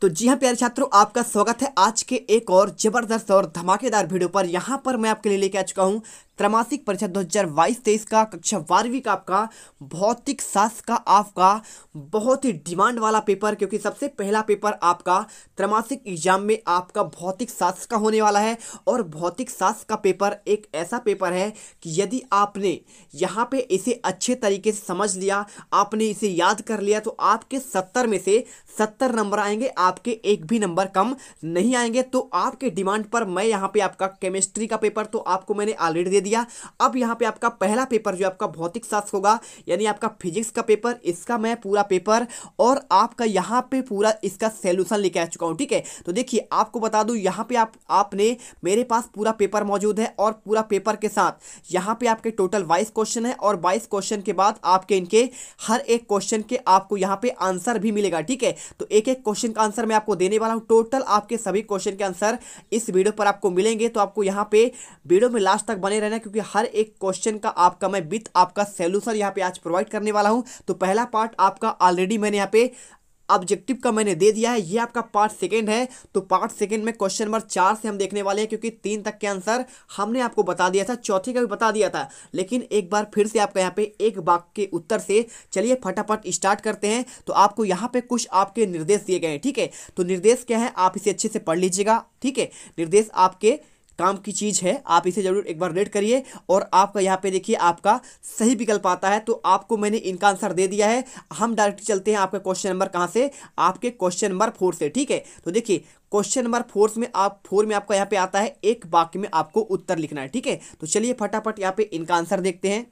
तो जी हाँ प्यारे छात्रों आपका स्वागत है आज के एक और जबरदस्त और धमाकेदार वीडियो पर यहाँ पर मैं आपके लिए लेके आ चुका हूँ त्रैमासिक परीक्षा दो हज़ार बाईस तेईस का कक्षा बारहवीं का आपका भौतिक शास्त्र का आपका बहुत ही डिमांड वाला पेपर क्योंकि सबसे पहला पेपर आपका त्रैमासिक एग्जाम में आपका भौतिक शास्त्र का होने वाला है और भौतिक शास्त्र का पेपर एक ऐसा पेपर है कि यदि आपने यहाँ पे इसे अच्छे तरीके से समझ लिया आपने इसे याद कर लिया तो आपके सत्तर में से सत्तर नंबर आएंगे आपके एक भी नंबर कम नहीं आएंगे तो आपके डिमांड पर मैं यहाँ पे आपका केमिस्ट्री का पेपर तो आपको मैंने ऑलरेडी दे दिया दिया अब यहाँ पे आपका पहला पेपर जो आपका भौतिक शास्त्र होगा यानी आपका फिजिक्स का पेपर इसका मैं पूरा पेपर और आपका यहाँ पे पूरा इसका सोल्यूशन लेके आ चुका हूँ ठीक है तो देखिए आपको बता दूँ यहाँ पे आप आपने मेरे पास पूरा पेपर मौजूद है और पूरा पेपर के साथ यहाँ पे आपके टोटल बाईस क्वेश्चन है और बाईस क्वेश्चन के बाद आपके इनके हर एक क्वेश्चन के आपको यहाँ पे आंसर भी मिलेगा ठीक है तो एक एक क्वेश्चन का आंसर मैं आपको देने वाला हूँ टोटल आपके सभी क्वेश्चन के आंसर इस वीडियो पर आपको मिलेंगे तो आपको यहाँ पे वीडियो में लास्ट तक बने रहना है क्योंकि हर एक क्वेश्चन का आपका मैं विथ आपका सोल्यूशन यहाँ पे आज प्रोवाइड करने वाला हूँ तो पहला पार्ट आपका ऑलरेडी मैंने यहाँ पे ऑब्जेक्टिव का मैंने दे दिया है ये आपका पार्ट सेकेंड है तो पार्ट सेकेंड में क्वेश्चन नंबर चार से हम देखने वाले हैं क्योंकि तीन तक के आंसर हमने आपको बता दिया था चौथे का भी बता दिया था लेकिन एक बार फिर से आपका यहाँ पे एक वाक्य के उत्तर से चलिए फटाफट स्टार्ट करते हैं तो आपको यहाँ पे कुछ आपके निर्देश दिए गए हैं ठीक है तो निर्देश क्या है आप इसे अच्छे से पढ़ लीजिएगा ठीक है निर्देश आपके काम की चीज़ है आप इसे ज़रूर एक बार रेड करिए और आपका यहाँ पे देखिए आपका सही विकल्प आता है तो आपको मैंने इनका आंसर दे दिया है हम डायरेक्ट चलते हैं आपके क्वेश्चन नंबर कहाँ से आपके क्वेश्चन नंबर फोर से ठीक है तो देखिए क्वेश्चन नंबर फोर में आप फोर में आपका यहाँ पे आता है एक वाक्य में आपको उत्तर लिखना है ठीक है तो चलिए फटाफट यहाँ पे इनका आंसर देखते हैं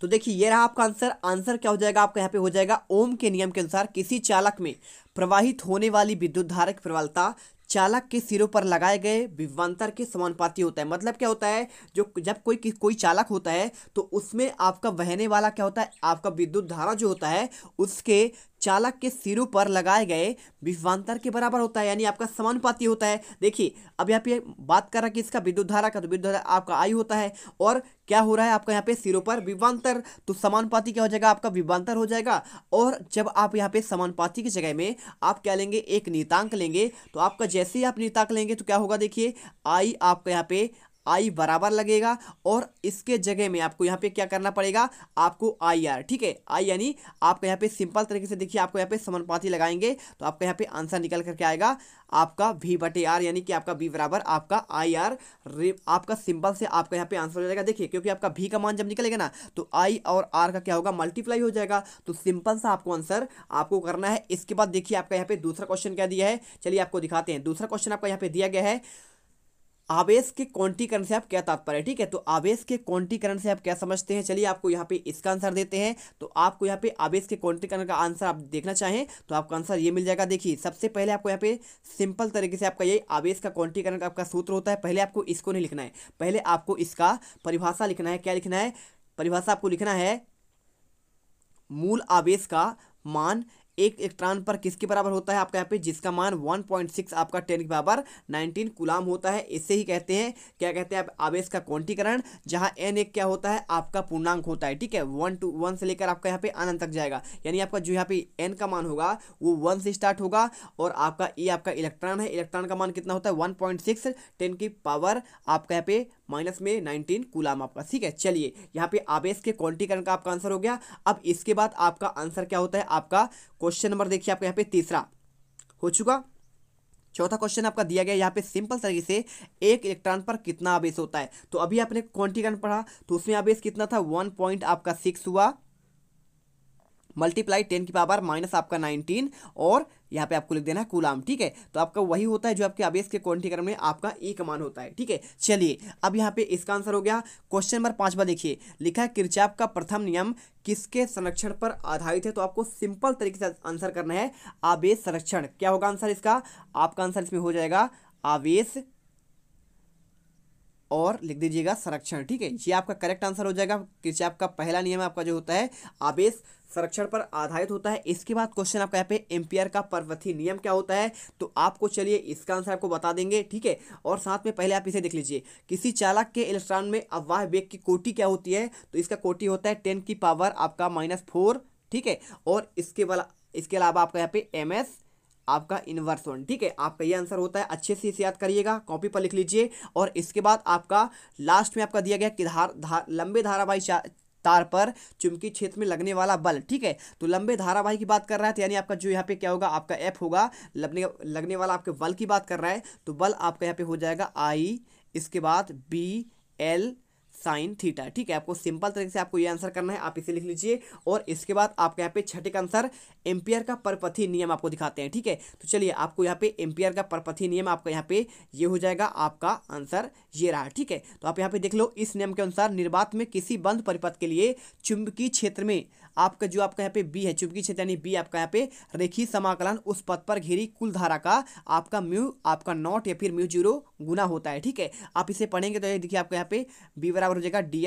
तो देखिए ये रहा आपका आंसर आंसर क्या हो जाएगा आपका यहाँ पे हो जाएगा ओम के नियम के अनुसार किसी चालक में प्रवाहित होने वाली विद्युत धारक प्रवलता प्रबलता चालक के सिरों पर लगाए गए विभवान्तर के समानुपाती होता है मतलब क्या होता है जो जब कोई कोई चालक होता है तो उसमें आपका बहने वाला क्या होता है आपका विद्युत धारा जो होता है उसके चालक के सिरों पर लगाए गए विभवान्तर के बराबर होता है यानी आपका समानुपाती होता है देखिए अब यहाँ पे बात कर रहा है कि इसका विद्युत धारा का तो विद्युत धारा आपका आई होता है और क्या हो रहा है आपका यहाँ पे सिरों पर विभवान्तर तो समानुपाती क्या हो जाएगा आपका विभवान्तर हो जाएगा और जब आप यहाँ पे समानुपाती की जगह में आप क्या लेंगे एक नीतांक लेंगे तो आपका जैसे ही आप नीतांक लेंगे तो क्या होगा देखिए आई आपका यहाँ पे आई बराबर लगेगा और इसके जगह में आपको यहाँ पे क्या करना पड़ेगा आपको आई आर ठीक है आई यानी आपका यहाँ पे सिंपल तरीके से देखिए आपको यहाँ पे समानुपाती लगाएंगे तो आपका यहाँ पे आंसर निकल करके आएगा आपका वी बटे आर यानी कि आपका वी बराबर आपका आई आर आपका सिंपल से आपका यहाँ पे आंसर हो जाएगा देखिए क्योंकि आपका भी का मान जब निकलेगा ना तो आई और आर का क्या होगा मल्टीप्लाई हो जाएगा तो सिंपल सा आपको आंसर आपको करना है इसके बाद देखिए आपका यहाँ पे दूसरा क्वेश्चन क्या दिया है चलिए आपको दिखाते हैं दूसरा क्वेश्चन आपका यहाँ पे दिया गया है आवेश के क्वांटीकरण से आप क्या तात्पर्य ठीक है तो आवेश के क्वांटीकरण से आप क्या समझते हैं चलिए आपको यहाँ पे इसका आंसर देते हैं तो आपको यहाँ पे आवेश के क्वांटीकरण का आंसर आप देखना चाहें तो आपका आंसर ये मिल जाएगा देखिए सबसे पहले आपको यहाँ पे सिंपल तरीके से आपका ये आवेश का क्वांटीकरण का आपका सूत्र होता है पहले आपको इसको नहीं लिखना है पहले आपको इसका परिभाषा लिखना है क्या लिखना है परिभाषा आपको लिखना है मूल आवेश का मान एक इलेक्ट्रॉन पर किसके बराबर होता है आपका यहाँ पे जिसका मान 1.6 आपका 10 के बराबर 19 गुलाम होता है इसे ही कहते हैं क्या कहते हैं आप आवेश का क्वांटीकरण जहाँ एन एक क्या होता है आपका पूर्णांक होता है ठीक है वन टू वन से लेकर आपका यहाँ पे अनंत तक जाएगा यानी आपका जो यहाँ पे एन का मान होगा वो वन से स्टार्ट होगा और आपका ई आपका इलेक्ट्रॉन है इलेक्ट्रॉन का मान कितना होता है वन पॉइंट सिक्स टेन की पावर आपका यहाँ पे माइनस में नाइनटीन कूलाम आपका ठीक है चलिए यहाँ पे आवेश के क्वालिटीकरण का आपका आंसर हो गया अब इसके बाद आपका आंसर क्या होता है आपका क्वेश्चन नंबर देखिए आपका यहाँ पे तीसरा हो चुका चौथा क्वेश्चन आपका दिया गया यहाँ पे सिंपल तरीके से एक इलेक्ट्रॉन पर कितना आवेश होता है तो अभी आपने क्वांटिकन पढ़ा तो उसमें आवेश कितना था वन पॉइंट आपका सिक्स हुआ मल्टीप्लाई टेन की पावर माइनस आपका नाइनटीन और यहाँ पे आपको लिख देना है कुलाम ठीक है तो आपका वही होता है जो आपके आवेश के क्रम में आपका एक मान होता है ठीक है चलिए अब यहाँ पे इसका आंसर हो गया क्वेश्चन नंबर पाँचवा देखिए लिखा है किरचाप का प्रथम नियम किसके संरक्षण पर आधारित है तो आपको सिंपल तरीके से आंसर करना है आवेश संरक्षण क्या होगा आंसर इसका आपका आंसर इसमें हो जाएगा आवेश और लिख दीजिएगा संरक्षण ठीक है ये आपका करेक्ट आंसर हो जाएगा कृषि आपका पहला नियम आपका जो होता है आवेश संरक्षण पर आधारित होता है इसके बाद क्वेश्चन आपका यहाँ पे एम्पियर का पर्वती नियम क्या होता है तो आपको चलिए इसका आंसर आपको बता देंगे ठीक है और साथ में पहले आप इसे देख लीजिए किसी चालक के इलेक्ट्रॉन में अवाह वेग की कोटि क्या होती है तो इसका कोटि होता है टेन की पावर आपका माइनस फोर ठीक है और इसके वाला इसके अलावा आपका यहाँ पे एम एस आपका इनवर्स वन ठीक है आपका ये आंसर होता है अच्छे से इसे याद करिएगा कॉपी पर लिख लीजिए और इसके बाद आपका लास्ट में आपका दिया गया कि धार, धार लंबे धारावाही तार पर चुंबकीय क्षेत्र में लगने वाला बल ठीक है तो लंबे धारावाही की बात कर रहा है तो यानी आपका जो यहाँ पे क्या होगा आपका एफ होगा लगने लगने वाला आपके बल की बात कर रहा है तो बल आपका यहाँ पे हो जाएगा आई इसके बाद बी एल साइन थीटा ठीक है आपको सिंपल तरीके से आपको ये आंसर करना है आप इसे लिख लीजिए और इसके बाद आपके यहाँ पे छठे का आंसर एम्पियर का परपथी नियम आपको दिखाते हैं ठीक है तो चलिए आपको यहाँ पे एम्पियर का परपथी नियम आपका यहाँ पे ये हो जाएगा आपका आंसर ये रहा ठीक है तो आप यहाँ पे देख लो इस नियम के अनुसार निर्वात में किसी बंद परिपथ के लिए चुंबकीय क्षेत्र में आपका जो आपका यहाँ पे बी है चुंबकीय क्षेत्र यानी बी आपका यहाँ पे रेखी समाकलन उस पथ पर घेरी कुल धारा का आपका म्यू आपका नॉट या फिर म्यू जीरो गुना होता है ठीक है आप इसे पढ़ेंगे तो ये देखिए आपका यहाँ पे बी बराबर हो जाएगा डी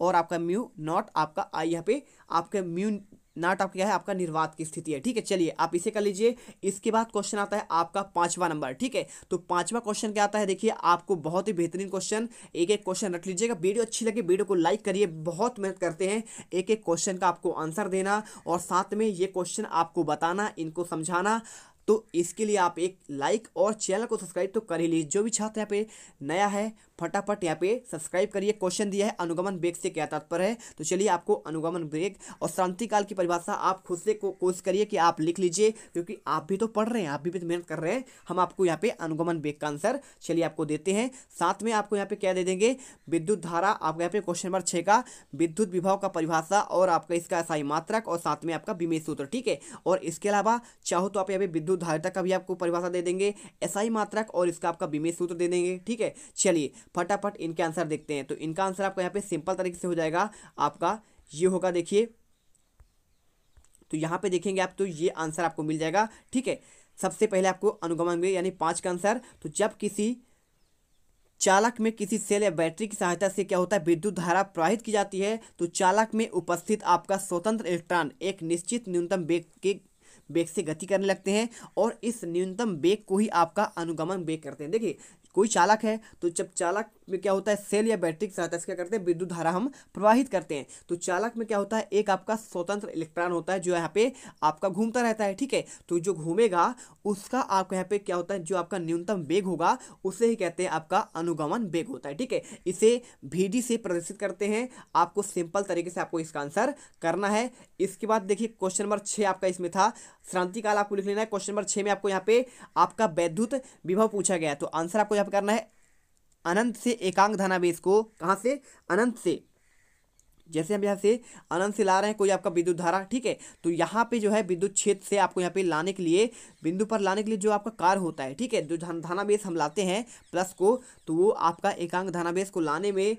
और आपका म्यू नॉट आपका आई यहाँ पे आपके म्यू नाट आपका क्या है आपका निर्वात की स्थिति है ठीक है चलिए आप इसे कर लीजिए इसके बाद क्वेश्चन आता है आपका पांचवा नंबर ठीक है तो पांचवा क्वेश्चन क्या आता है देखिए आपको बहुत ही बेहतरीन क्वेश्चन एक एक क्वेश्चन रख लीजिएगा वीडियो अच्छी लगी वीडियो को लाइक करिए बहुत मेहनत करते हैं एक एक क्वेश्चन का आपको आंसर देना और साथ में ये क्वेश्चन आपको बताना इनको समझाना तो इसके लिए आप एक लाइक और चैनल को सब्सक्राइब तो कर ही लीजिए जो भी छात्र यहाँ पे नया है फटाफट यहाँ पे सब्सक्राइब करिए क्वेश्चन दिया है अनुगमन ब्रेक से क्या तात्पर्य है तो चलिए आपको अनुगमन ब्रेक और शांतिकाल की परिभाषा आप खुद से कोशिश करिए कि आप लिख लीजिए क्योंकि आप भी तो पढ़ रहे हैं आप भी, भी तो मेहनत कर रहे हैं हम आपको यहाँ पे अनुगमन ब्रेक का आंसर चलिए आपको देते हैं साथ में आपको यहाँ पे क्या दे देंगे विद्युत धारा आपको यहाँ पे क्वेश्चन नंबर छः का विद्युत विभाव का परिभाषा और आपका इसका ऐसाई मात्रक और साथ में आपका बीमे सूत्र ठीक है और इसके अलावा चाहो तो आप यहाँ पे विद्युत धारिता का भी आपको परिभाषा दे देंगे एसआई मात्रक और इसका आपका बीमे सूत्र दे देंगे ठीक है चलिए फटाफट इनके आंसर देखते हैं तो इनका आंसर आपका यहाँ पे सिंपल तरीके से हो जाएगा आपका ये होगा देखिए तो यहाँ पे देखेंगे आप तो ये आंसर आपको मिल जाएगा ठीक है सबसे पहले आपको अनुगमन यानी पाँच का आंसर तो जब किसी चालक में किसी सेल या बैटरी की सहायता से क्या होता है विद्युत धारा प्रवाहित की जाती है तो चालक में उपस्थित आपका स्वतंत्र इलेक्ट्रॉन एक निश्चित न्यूनतम बेग के बेग से गति करने लगते हैं और इस न्यूनतम बेग को ही आपका अनुगमन बेग करते हैं देखिए कोई चालक है तो जब चालक में क्या होता है सेल या बैटरी के साथ क्या करते हैं विद्युत धारा हम प्रवाहित करते हैं तो चालक में क्या होता है एक आपका स्वतंत्र इलेक्ट्रॉन होता है जो यहाँ पे आपका घूमता रहता है ठीक है तो जो घूमेगा उसका आपको यहाँ पे क्या होता है जो आपका न्यूनतम वेग होगा उसे ही कहते हैं आपका अनुगमन वेग होता है ठीक है इसे भी से प्रदर्शित करते हैं आपको सिंपल तरीके से आपको इसका आंसर करना है इसके बाद देखिए क्वेश्चन नंबर छः आपका इसमें था श्रांतिकाल आपको लिख लेना है क्वेश्चन नंबर छः में आपको यहाँ पे आपका वैद्युत विभव पूछा गया तो आंसर आपको यहाँ पे करना है अनंत से एकांक धनावेश को कहाँ से अनंत से जैसे हम यहाँ से अनंत से ला रहे हैं कोई आपका विद्युत धारा ठीक है तो यहाँ पे जो है विद्युत क्षेत्र से आपको यहाँ पे लाने के लिए बिंदु पर लाने के लिए जो आपका कार होता है ठीक है जो धन धनावेश हम लाते हैं प्लस को तो वो आपका एकांक धनावेश को लाने में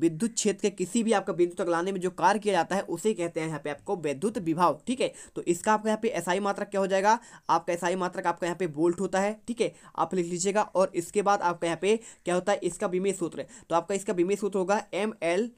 विद्युत क्षेत्र के किसी भी आपका बिंदु तक लाने में जो कार्य किया जाता है उसे कहते हैं यहाँ पे आपको विद्युत विभाव ठीक है तो इसका आपका यहाँ पे एसआई मात्रक क्या हो जाएगा आपका एसआई मात्रक आपका यहाँ पे वोल्ट होता है ठीक है आप लिख लीजिएगा और इसके बाद आपका यहाँ पे क्या होता है इसका बीमे सूत्र तो आपका इसका बीमे सूत्र होगा एम एल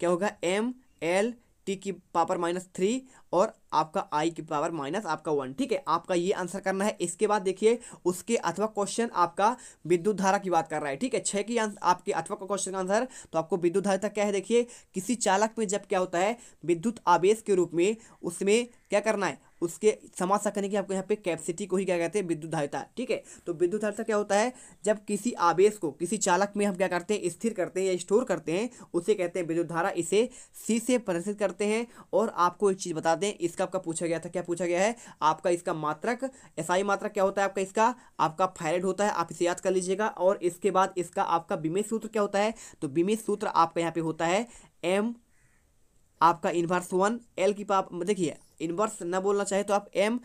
क्या होगा एम एल टी की पावर माइनस थ्री और आपका आई की पावर माइनस आपका वन ठीक है आपका ये आंसर करना है इसके बाद देखिए उसके अथवा क्वेश्चन आपका विद्युत धारा की बात कर रहा है ठीक है छः की आंसर आपके अथवा का क्वेश्चन का आंसर तो आपको विद्युत धारा तक क्या है देखिए किसी चालक में जब क्या होता है विद्युत आवेश के रूप में उसमें क्या करना है उसके समाज सकने की आपको यहाँ पे कैपेसिटी को ही क्या कहते हैं विद्युत धारिता ठीक है तो विद्युत धारिता क्या होता है जब किसी आवेश को किसी चालक में हम क्या करते हैं स्थिर करते हैं या स्टोर करते हैं उसे कहते हैं विद्युत धारा इसे सी से प्रदर्शित करते हैं और आपको एक चीज़ बता दें इसका इसका आपका पूछा गया था क्या पूछा गया है आपका इसका मात्रक एसआई मात्रक क्या होता है आपका इसका आपका फायराइड होता है आप इसे याद कर लीजिएगा और इसके बाद इसका आपका बीमित सूत्र क्या होता है तो बीमित सूत्र आपका यहाँ पे होता है एम आपका इन्वर्स वन एल की पाप देखिए इन्वर्स ना बोलना चाहे तो आप एम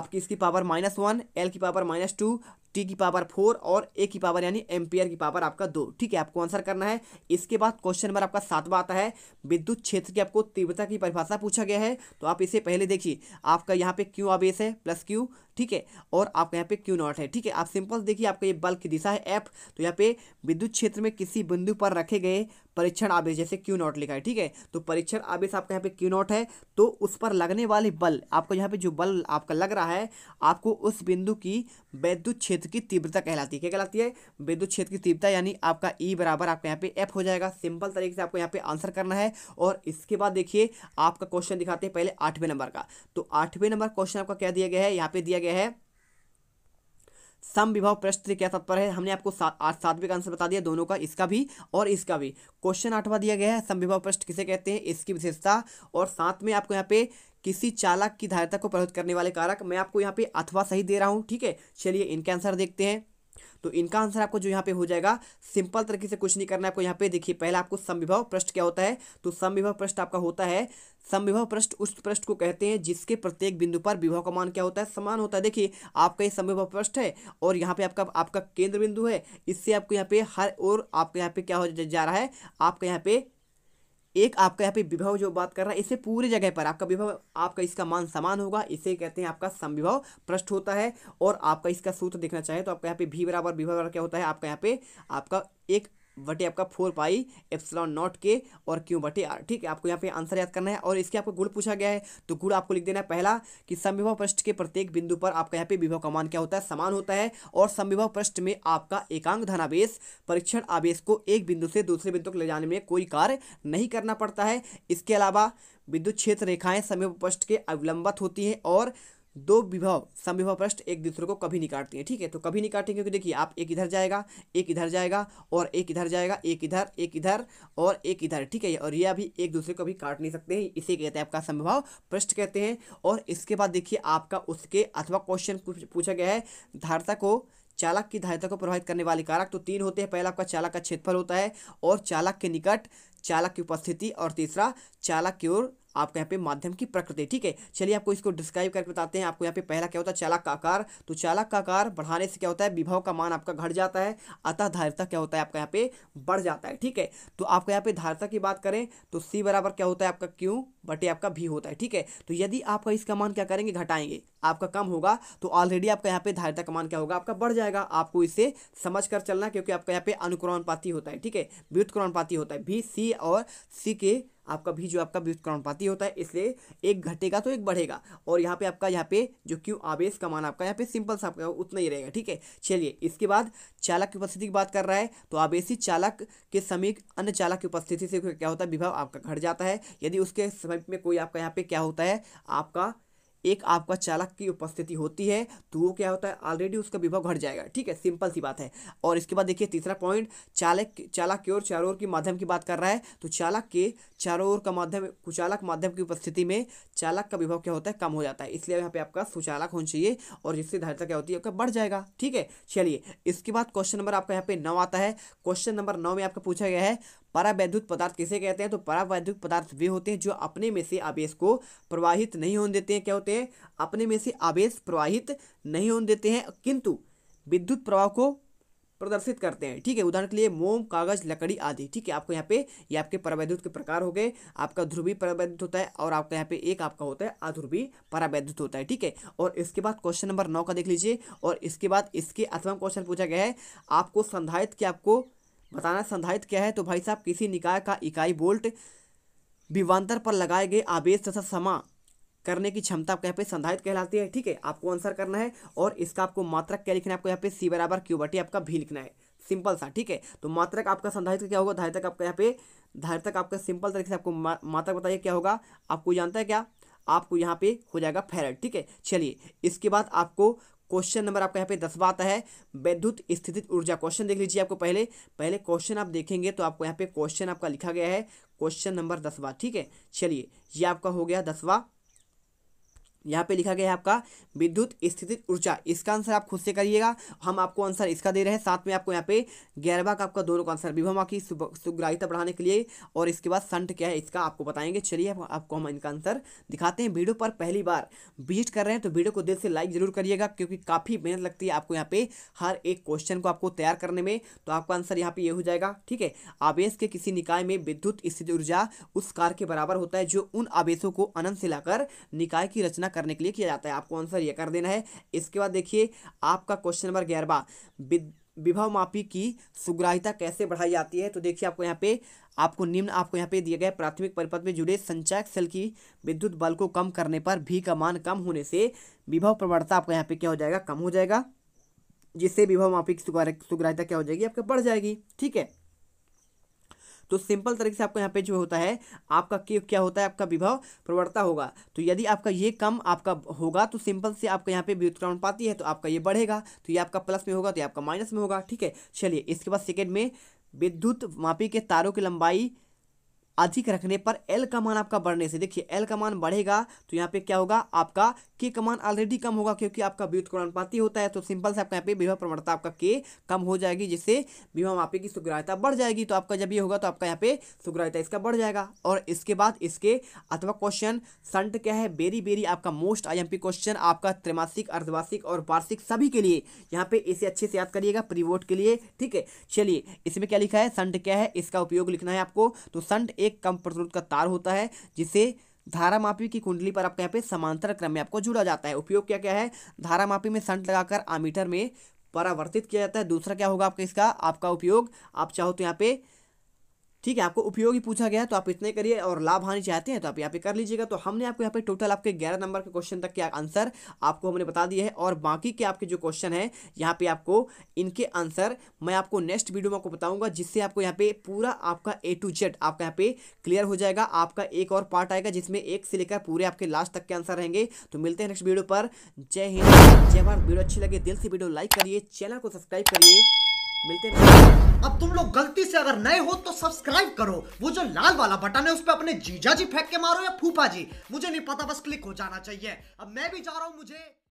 आपकी इसकी पावर माइनस वन एल की पावर माइनस टू टी की पावर फोर और ए की पावर यानी एम्पियर की पावर आपका दो ठीक है आपको आंसर करना है इसके बाद क्वेश्चन नंबर आपका सातवा आता है विद्युत क्षेत्र की आपको तीव्रता की परिभाषा पूछा गया है तो आप इसे पहले देखिए आपका यहाँ पे क्यू आवेश है प्लस क्यू ठीक है और आपका यहाँ पे क्यू नॉट है ठीक है आप सिंपल देखिए आपका ये बल्ब की दिशा है एफ तो यहाँ पे विद्युत क्षेत्र में किसी बिंदु पर रखे गए परीक्षण आवेश जैसे क्यू नॉट लिखा है ठीक है तो परीक्षण आवेश आपका यहाँ पे क्यू नॉट है तो उस पर लगने वाले बल आपको यहाँ पे जो बल आपका लग रहा है आपको उस बिंदु की वैद्युत क्षेत्र की तीव्रता कहलाती है क्या कहलाती है वैद्युत क्षेत्र की तीव्रता यानी आपका ई e बराबर आपका यहाँ पे एफ हो जाएगा सिंपल तरीके से आपको यहाँ पे आंसर करना है और इसके बाद देखिए आपका क्वेश्चन दिखाते हैं पहले आठवें नंबर का तो आठवें नंबर क्वेश्चन आपका क्या दिया गया है यहाँ पे दिया गया है सम विभव प्रश्न से क्या तत्पर है हमने आपको सात आज सातवें का आंसर बता दिया दोनों का इसका भी और इसका भी क्वेश्चन आठवां दिया गया है सम विभव प्रश्न किसे कहते हैं इसकी विशेषता और साथ में आपको यहाँ पे किसी चालक की धारिता को प्रभावित करने वाले कारक मैं आपको यहाँ पे अथवा सही दे रहा हूँ ठीक है चलिए इनके आंसर देखते हैं तो इनका आंसर आपको जो यहाँ पे हो जाएगा सिंपल तरीके से कुछ नहीं करना है आपको यहाँ पे देखिए पहले आपको समविभव प्रश्न क्या होता है तो समविभव प्रश्न आपका होता है समविभव प्रश्न उस प्रश्न को कहते हैं जिसके प्रत्येक बिंदु पर विभव का मान क्या होता है समान होता है देखिए आपका ये समविभव प्रश्न है और यहाँ पे आपका आपका केंद्र बिंदु है इससे आपको यहाँ पे हर और आपके यहाँ पे क्या हो जा रहा है आपका यहाँ पे एक आपका यहाँ पे विभव जो बात कर रहा है इसे पूरी जगह पर आपका विभव आपका इसका मान समान होगा इसे कहते हैं आपका समविभव पृष्ठ होता है और आपका इसका सूत्र देखना चाहे तो आपका यहाँ पे भी बराबर विभव क्या होता है आपका यहाँ पे आपका एक बटे आपका फोर पाई एप्सलॉन नॉट के और क्यों बटे आर ठीक है आपको यहाँ पे आंसर याद करना है और इसके आपको गुण पूछा गया है तो गुण आपको लिख देना है पहला कि संविभव पृष्ठ के प्रत्येक बिंदु पर आपका यहाँ पे विभव का मान क्या होता है समान होता है और संविभव पृष्ठ में आपका एकांक धनावेश परीक्षण आवेश को एक बिंदु से दूसरे बिंदु को ले जाने में कोई कार्य नहीं करना पड़ता है इसके अलावा विद्युत क्षेत्र रेखाएं समय पृष्ठ के अवलंबित होती हैं और दो विभव समविभव पृष्ठ एक दूसरे को कभी नहीं काटती हैं ठीक है तो कभी नहीं काटेंगे क्योंकि देखिए आप एक इधर जाएगा एक इधर जाएगा और एक इधर जाएगा एक इधर एक इधर और एक इधर ठीक है और ये अभी एक दूसरे को भी काट नहीं सकते हैं इसे कहते हैं आपका समविभव पृष्ठ कहते हैं और इसके बाद देखिए आपका उसके अथवा क्वेश्चन पूछा गया है धारता को चालक की धारिता को प्रभावित करने वाले कारक तो तीन होते हैं पहला आपका चालक का क्षेत्रफल होता है और चालक के निकट चालक की उपस्थिति और तीसरा चालक की ओर आपका यहाँ पे माध्यम की प्रकृति ठीक है चलिए आपको इसको डिस्क्राइब करके बताते हैं आपको यहाँ पे पहला क्या होता है चालक का आकार तो चालक का आकार बढ़ाने से क्या होता है विभव का मान आपका घट जाता है अतः धारिता क्या होता है आपका यहाँ पे बढ़ जाता है ठीक है तो आपको यहाँ पे धारिता की बात करें तो सी बराबर क्या होता है आपका क्यू बटे आपका भी होता है ठीक है तो यदि आपका इसका मान क्या करेंगे घटाएंगे आपका कम होगा तो ऑलरेडी आपका यहाँ पे धारिता का मान क्या होगा आपका बढ़ जाएगा आपको इसे समझ कर चलना क्योंकि आपका यहाँ पे अनुक्रमणपाती होता है ठीक है व्युत्क्रमणपाती होता है भी सी और सी के आपका भी जो आपका व्युत्क्रमणपाती होता है इसलिए एक घटेगा तो एक बढ़ेगा और यहाँ पे आपका यहाँ पे जो क्यू आवेश का मान आपका यहाँ पे सिंपल सा आपका उतना ही रहेगा ठीक है चलिए इसके बाद चालक की उपस्थिति की बात कर रहा है तो आवेशी चालक के समीप अन्य चालक की उपस्थिति से क्या होता है विभाव आपका घट जाता है यदि उसके समीप में कोई आपका यहाँ पे क्या होता है आपका एक आपका चालक की उपस्थिति होती है तो वो क्या होता है ऑलरेडी उसका विभव घट जाएगा ठीक है सिंपल सी बात है और इसके बाद देखिए तीसरा पॉइंट चालक चालक की ओर चारों ओर के माध्यम की बात कर रहा है तो चालक के चारों ओर का माध्यम कुचालक माध्यम की उपस्थिति में चालक का विभव क्या होता है कम हो जाता है इसलिए यहाँ पे आपका सुचालक होना चाहिए और जिससे धारिता क्या होती है आपका बढ़ जाएगा ठीक है चलिए इसके बाद क्वेश्चन नंबर आपका यहाँ पे नौ आता है क्वेश्चन नंबर नौ में आपका पूछा गया है परावैद्युत पदार्थ किसे कहते हैं तो परावैद्युत पदार्थ वे होते हैं जो अपने में से आवेश को प्रवाहित नहीं होने देते हैं क्या होते हैं अपने में से आवेश प्रवाहित नहीं होने देते हैं किंतु विद्युत प्रवाह को प्रदर्शित करते हैं ठीक है उदाहरण के लिए मोम कागज लकड़ी आदि ठीक है आपको यहाँ पे ये आपके परावैद्युत के प्रकार हो गए आपका ध्रुवी परावैद्युत होता है और आपका यहाँ पे एक आपका होता है अध्रुवी परावैद्युत होता है ठीक है और इसके बाद क्वेश्चन नंबर नौ का देख लीजिए और इसके बाद इसके अथवा क्वेश्चन पूछा गया है आपको संधायित की आपको बताना संधारित क्या है तो भाई साहब किसी निकाय का इकाई बोल्ट विवांतर पर लगाए गए आवेश तथा समा करने की क्षमता आपको यहाँ पे संधारित कहलाती है ठीक है आपको आंसर करना है और इसका आपको मात्रक क्या लिखना है आपको यहाँ पे सी बराबर क्यू बटी आपका भी लिखना है सिंपल सा ठीक है तो मात्रक आपका संधारित क्या होगा धारितक आपका यहाँ पे धारितक आपका सिंपल तरीके से आपको मात्रक बताइए क्या होगा आपको जानता है क्या आपको यहाँ पे हो जाएगा फेरड ठीक है चलिए इसके बाद आपको क्वेश्चन नंबर आपका यहाँ पे दसवा आता है वैद्युत स्थिति ऊर्जा क्वेश्चन देख लीजिए आपको पहले पहले क्वेश्चन आप देखेंगे तो आपको यहाँ पे क्वेश्चन आपका लिखा गया है क्वेश्चन नंबर दसवा ठीक है चलिए ये आपका हो गया दसवा यहाँ पे लिखा गया है आपका विद्युत स्थितिज ऊर्जा इसका आंसर आप खुद से करिएगा हम आपको आंसर इसका दे रहे हैं साथ में आपको यहाँ पे गैरवा का आपका दोनों का आंसर विभमा की सुग्राहिता बढ़ाने के लिए और इसके बाद संट क्या है इसका आपको बताएंगे चलिए आप, आपको हम इनका आंसर दिखाते हैं वीडियो पर पहली बार विजिट कर रहे हैं तो वीडियो को दिल से लाइक जरूर करिएगा क्योंकि काफ़ी मेहनत लगती है आपको यहाँ पे हर एक क्वेश्चन को आपको तैयार करने में तो आपका आंसर यहाँ पर ये हो जाएगा ठीक है आवेश के किसी निकाय में विद्युत स्थिति ऊर्जा उस कार के बराबर होता है जो उन आवेशों को अनंत से लाकर निकाय की रचना करने के लिए किया जाता है आपको आंसर ये कर देना है इसके बाद देखिए आपका क्वेश्चन नंबर ग्यारहवा विभव मापी की सुग्राहिता कैसे बढ़ाई जाती है तो देखिए आपको यहाँ पे आपको निम्न आपको यहाँ पे दिए गए प्राथमिक परिपथ में जुड़े संचायक सेल की विद्युत बल को कम करने पर भी का मान कम होने से विभव प्रवणता आपको यहाँ पे क्या हो जाएगा कम हो जाएगा जिससे विभव मापी की सुग्राहिता क्या हो जाएगी आपके बढ़ जाएगी ठीक है तो सिंपल तरीके से आपको यहाँ पे जो होता है आपका क्या होता है आपका विभव प्रवणता होगा तो यदि आपका ये कम आपका होगा तो सिंपल से आपका यहाँ पे पाती है तो आपका ये बढ़ेगा तो ये आपका प्लस में होगा तो ये आपका माइनस में होगा ठीक है चलिए इसके बाद सेकेंड में विद्युत मापी के तारों की लंबाई अधिक रखने पर एल का मान आपका बढ़ने से देखिए एल का मान बढ़ेगा तो यहाँ पे क्या होगा आपका के का मान ऑलरेडी कम होगा क्योंकि आपका व्युत्क्रमणपाती होता है तो सिंपल से आपका यहाँ पे विवाह प्रवणता आपका के कम हो जाएगी जिससे विवाह मापे की सुग्राहता बढ़ जाएगी तो आपका जब ये होगा तो आपका यहाँ पे सुग्रायता इसका बढ़ जाएगा और इसके बाद इसके अथवा क्वेश्चन संट क्या है बेरी बेरी आपका मोस्ट आई क्वेश्चन आपका त्रैमासिक अर्धवार्षिक और वार्षिक सभी के लिए यहाँ पे इसे अच्छे से याद करिएगा प्रीवोट के लिए ठीक है चलिए इसमें क्या लिखा है संट क्या है इसका उपयोग लिखना है आपको तो संट एक कम प्रतिरोध का तार होता है जिसे धारा मापी की कुंडली पर आपका यहाँ पे समांतर क्रम में आपको जुड़ा जाता है उपयोग क्या क्या है धारा मापी में संट लगाकर आमीटर में परावर्तित किया जाता है दूसरा क्या होगा आपका इसका आपका उपयोग आप चाहो तो यहाँ पे ठीक है आपको उपयोगी पूछा गया तो आप इतने करिए और लाभ हानि चाहते हैं तो आप यहाँ पे कर लीजिएगा तो हमने आपको यहाँ पे टोटल आपके ग्यारह नंबर के क्वेश्चन तक के आंसर आपको हमने बता दिए है और बाकी के आपके जो क्वेश्चन है यहाँ पे आपको इनके आंसर मैं आपको नेक्स्ट वीडियो में आपको बताऊंगा जिससे आपको यहाँ पे पूरा आपका ए टू जेड आपका यहाँ पे क्लियर हो जाएगा आपका एक और पार्ट आएगा जिसमें एक से लेकर पूरे आपके लास्ट तक के आंसर रहेंगे तो मिलते हैं नेक्स्ट वीडियो पर जय हिंद जय भारत वीडियो अच्छी लगे दिल से वीडियो लाइक करिए चैनल को सब्सक्राइब करिए मिलते हैं अब तुम लोग गलती से अगर नए हो तो सब्सक्राइब करो वो जो लाल वाला बटन है उस पर अपने जीजा जी फेंक के मारो या फूफा जी मुझे नहीं पता बस क्लिक हो जाना चाहिए अब मैं भी जा रहा हूँ मुझे